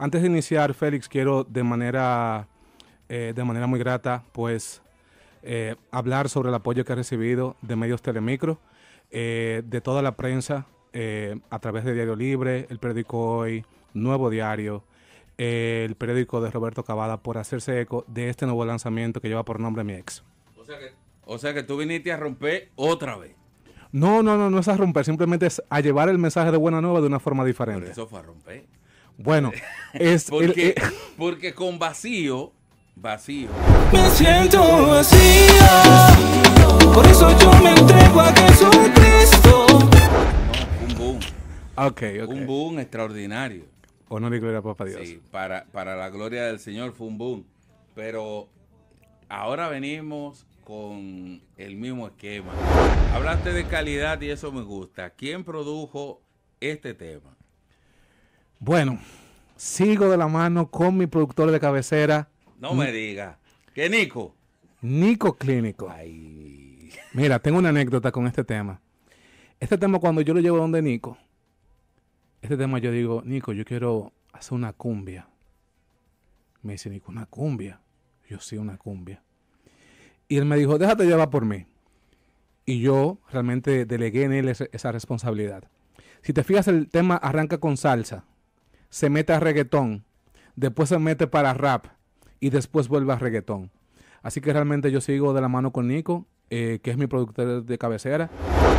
Antes de iniciar, Félix, quiero de manera, eh, de manera muy grata, pues, eh, hablar sobre el apoyo que ha recibido de medios Telemicro, eh, de toda la prensa, a través de Diario Libre, el periódico Hoy, Nuevo Diario, el periódico de Roberto Cavada, por hacerse eco de este nuevo lanzamiento que lleva por nombre Mi Ex. O sea que, tú viniste a romper otra vez. No, no, no, no es a romper, simplemente es a llevar el mensaje de buena nueva de una forma diferente. eso fue a romper. Bueno, es porque, eh, porque con vacío, vacío. Me siento vacío, por eso yo me entrego a Jesucristo. un boom. Un boom extraordinario. Honor y gloria, Papa Dios. para, para la gloria del Señor fue un boom. Pero ahora venimos con el mismo esquema. Hablaste de calidad y eso me gusta. ¿Quién produjo este tema? Bueno, sigo de la mano con mi productor de cabecera. No me diga. ¿Qué Nico? Nico Clínico. Ay. Mira, tengo una anécdota con este tema. Este tema cuando yo lo llevo donde Nico, este tema yo digo, Nico, yo quiero hacer una cumbia. Me dice Nico, una cumbia. Yo sí, una cumbia. Y él me dijo, déjate llevar por mí. Y yo realmente delegué en él esa responsabilidad. Si te fijas, el tema arranca con salsa se mete a reggaetón, después se mete para rap y después vuelve a reggaetón. Así que realmente yo sigo de la mano con Nico, eh, que es mi productor de cabecera.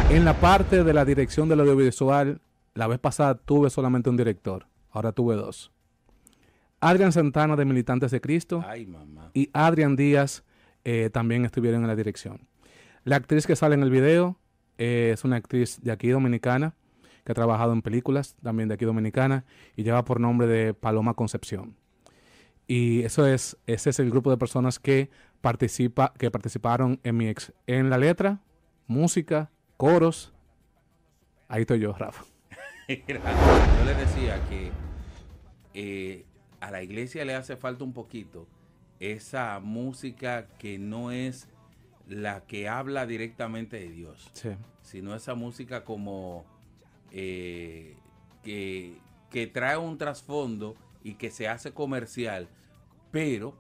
En la parte de la dirección del audiovisual, la vez pasada tuve solamente un director, ahora tuve dos. Adrián Santana de Militantes de Cristo y Adrián Díaz eh, también estuvieron en la dirección. La actriz que sale en el video eh, es una actriz de aquí dominicana, que ha trabajado en películas también de aquí dominicana y lleva por nombre de Paloma Concepción. Y eso es, ese es el grupo de personas que, participa, que participaron en mi ex, en la letra, música, coros. Ahí estoy yo, Rafa. yo le decía que eh, a la iglesia le hace falta un poquito esa música que no es la que habla directamente de Dios, sino esa música como eh, que, trae un trasfondo y que se hace comercial, pero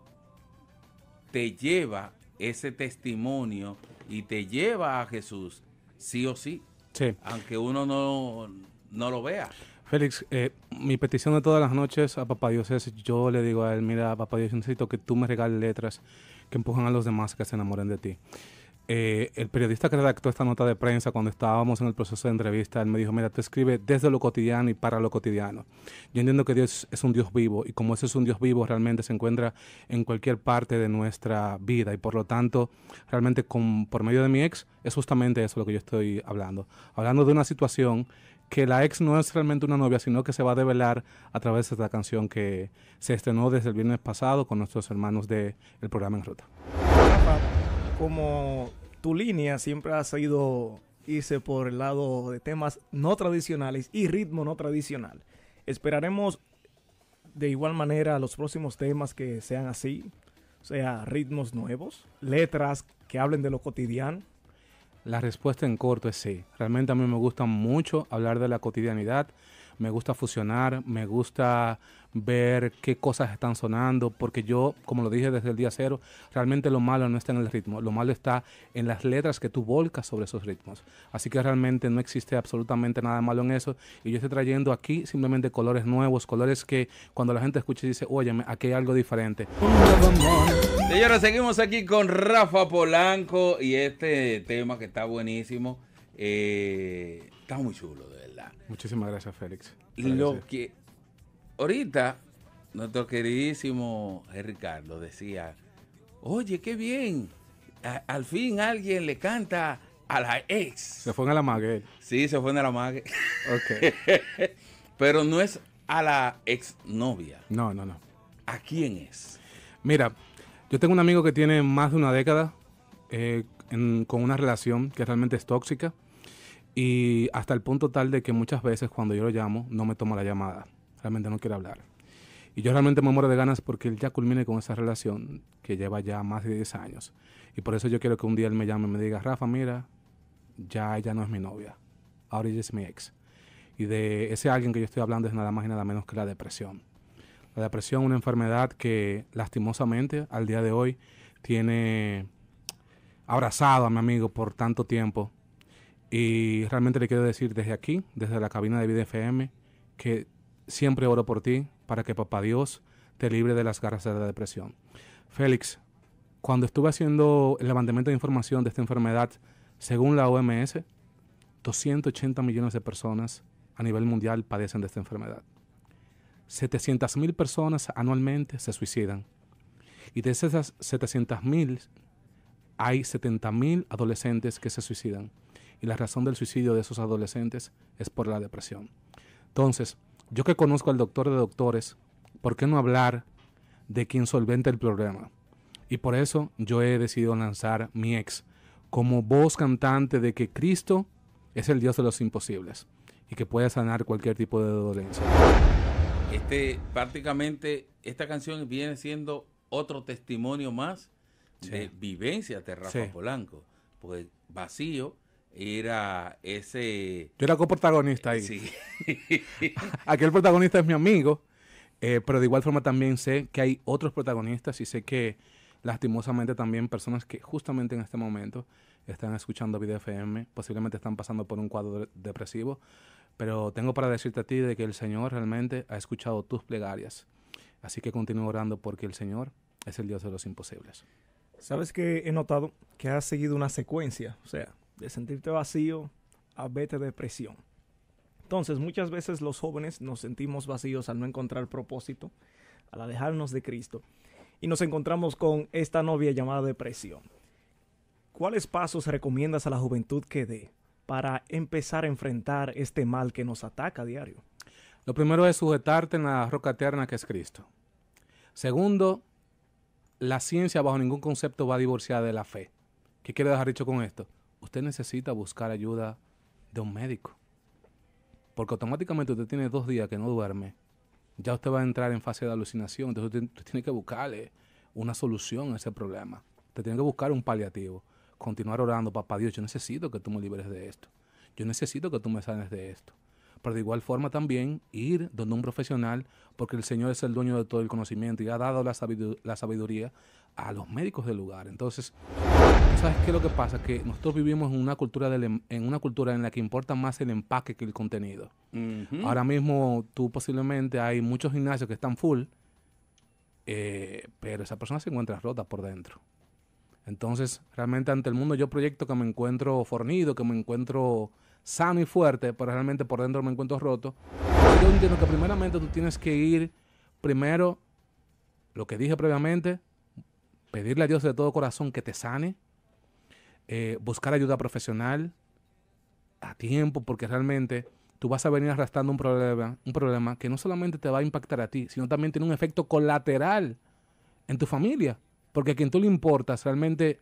te lleva ese testimonio y te lleva a Jesús, sí o sí, sí. aunque uno no, lo vea. Félix, eh, mi petición de todas las noches a Papá Dios es, yo le digo a él, mira, Papá Dios, necesito que tú me regales letras que empujan a los demás que se enamoren de ti. Eh, el periodista que redactó esta nota de prensa cuando estábamos en el proceso de entrevista, él me dijo, mira, tú escribe desde lo cotidiano y para lo cotidiano. Yo entiendo que Dios es un Dios vivo y como ese es un Dios vivo, realmente se encuentra en cualquier parte de nuestra vida y por lo tanto, realmente por medio de mi ex, es justamente eso lo que yo estoy hablando. Hablando de una situación que la ex no es realmente una novia, sino que se va a develar a través de esta canción que se estrenó desde el viernes pasado con nuestros hermanos del el programa En Ruta. Como tu línea siempre ha sido irse por el lado de temas no tradicionales y ritmo no tradicional. Esperaremos de igual manera los próximos temas que sean así, o sea, ritmos nuevos, letras que hablen de lo cotidiano. La respuesta en corto es sí. Realmente a mí me gusta mucho hablar de la cotidianidad, me gusta fusionar, me gusta ver qué cosas están sonando, porque yo, como lo dije desde el día cero, realmente lo malo no está en el ritmo, lo malo está en las letras que tú volcas sobre esos ritmos. Así que realmente no existe absolutamente nada malo en eso, y yo estoy trayendo aquí simplemente colores nuevos, colores que cuando la gente escucha y dice, oye, aquí hay algo diferente. ahora seguimos aquí con Rafa Polanco y este tema que está buenísimo. Eh, Está muy chulo, de verdad. Muchísimas gracias, Félix. Lo que ahorita nuestro queridísimo Ricardo decía, oye, qué bien, al fin alguien le canta a la ex. Se fue a la mague. Sí, se fue en la mague. Ok. Pero no es a la ex novia. No, no, no. ¿A quién es? Mira, yo tengo un amigo que tiene más de una década eh, con una relación que realmente es tóxica. Y hasta el punto tal de que muchas veces cuando yo lo llamo, no me tomo la llamada. Realmente no quiere hablar. Y yo realmente me muero de ganas porque él ya culmine con esa relación que lleva ya más de 10 años. Y por eso yo quiero que un día él me llame y me diga, Rafa, mira, ya ella no es mi novia. Ahora ella es mi ex. Y de ese alguien que yo estoy hablando es nada más y nada menos que la depresión. La depresión, una enfermedad que lastimosamente al día de hoy tiene abrazado a mi amigo por tanto tiempo y realmente le quiero decir desde aquí, desde la cabina de Vida FM, que siempre oro por ti para que Papá Dios te libre de las garras de la depresión. Félix, cuando estuve haciendo el levantamiento de información de esta enfermedad, según la OMS, 280 millones de personas a nivel mundial padecen de esta enfermedad. 700 mil personas anualmente se suicidan. Y de esas 700 mil, hay 70 mil adolescentes que se suicidan y la razón del suicidio de esos adolescentes es por la depresión. Entonces, yo que conozco al doctor de doctores, ¿por qué no hablar de quien solventa el problema? Y por eso yo he decidido lanzar mi ex como voz cantante de que Cristo es el Dios de los imposibles y que puede sanar cualquier tipo de dolencia. Este, prácticamente esta canción viene siendo otro testimonio más de vivencia de Rafa Polanco, Pues vacío, era ese... Yo era coprotagonista ahí. Sí. Aquel protagonista es mi amigo, eh, pero de igual forma también sé que hay otros protagonistas y sé que lastimosamente también personas que justamente en este momento están escuchando Vida FM, posiblemente están pasando por un cuadro depresivo, pero tengo para decirte a ti de que el Señor realmente ha escuchado tus plegarias. Así que continúo orando porque el Señor es el Dios de los imposibles. Sabes que he notado que has seguido una secuencia, o sea, de sentirte vacío a vete depresión. Entonces, muchas veces los jóvenes nos sentimos vacíos al no encontrar propósito, al alejarnos de Cristo, y nos encontramos con esta novia llamada depresión. ¿Cuáles pasos recomiendas a la juventud que dé para empezar a enfrentar este mal que nos ataca a diario? Lo primero es sujetarte en la roca eterna que es Cristo. Segundo, la ciencia bajo ningún concepto va a de la fe. ¿Qué quiero dejar dicho con esto? usted necesita buscar ayuda de un médico. Porque automáticamente usted tiene dos días que no duerme. Ya usted va a entrar en fase de alucinación. Entonces usted, tiene que buscarle una solución a ese problema. Te tiene que buscar un paliativo. Continuar orando, papá Dios, yo necesito que tú me liberes de esto. Yo necesito que tú me sanes de esto. Pero de igual forma también ir donde un profesional, porque el Señor es el dueño de todo el conocimiento y ha dado la, la sabiduría a los médicos del lugar. Entonces... ¿Sabes qué es lo que pasa? Que nosotros vivimos en una cultura, em, en, una cultura en la que importa más el empaque que el contenido. Ahora mismo tú posiblemente hay muchos gimnasios que están full, eh, pero esa persona se encuentra rota por dentro. Entonces, realmente ante el mundo yo proyecto que me encuentro fornido, que me encuentro sano y fuerte, pero realmente por dentro me encuentro roto. Yo entiendo que primeramente tú tienes que ir primero, lo que dije previamente, pedirle a Dios de todo corazón que te sane, eh, buscar ayuda profesional a tiempo, porque realmente tú vas a venir arrastrando un problema, un problema que no solamente te va a impactar a ti, sino también tiene un efecto colateral en tu familia, porque a quien tú le importas realmente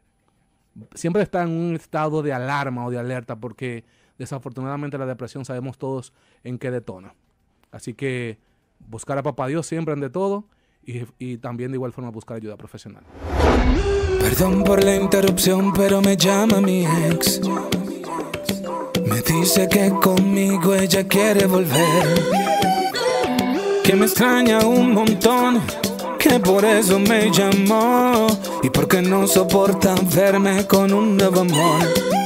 siempre está en un estado de alarma o de alerta, porque desafortunadamente la depresión sabemos todos en qué detona. Así que buscar a Papá Dios siempre ante todo y, y también de igual forma buscar ayuda profesional. Perdón por la interrupción, pero me llama mi ex. Me dice que conmigo ella quiere volver. Que me extraña un montón, que por eso me llamó. Y porque no soporta verme con un nuevo amor.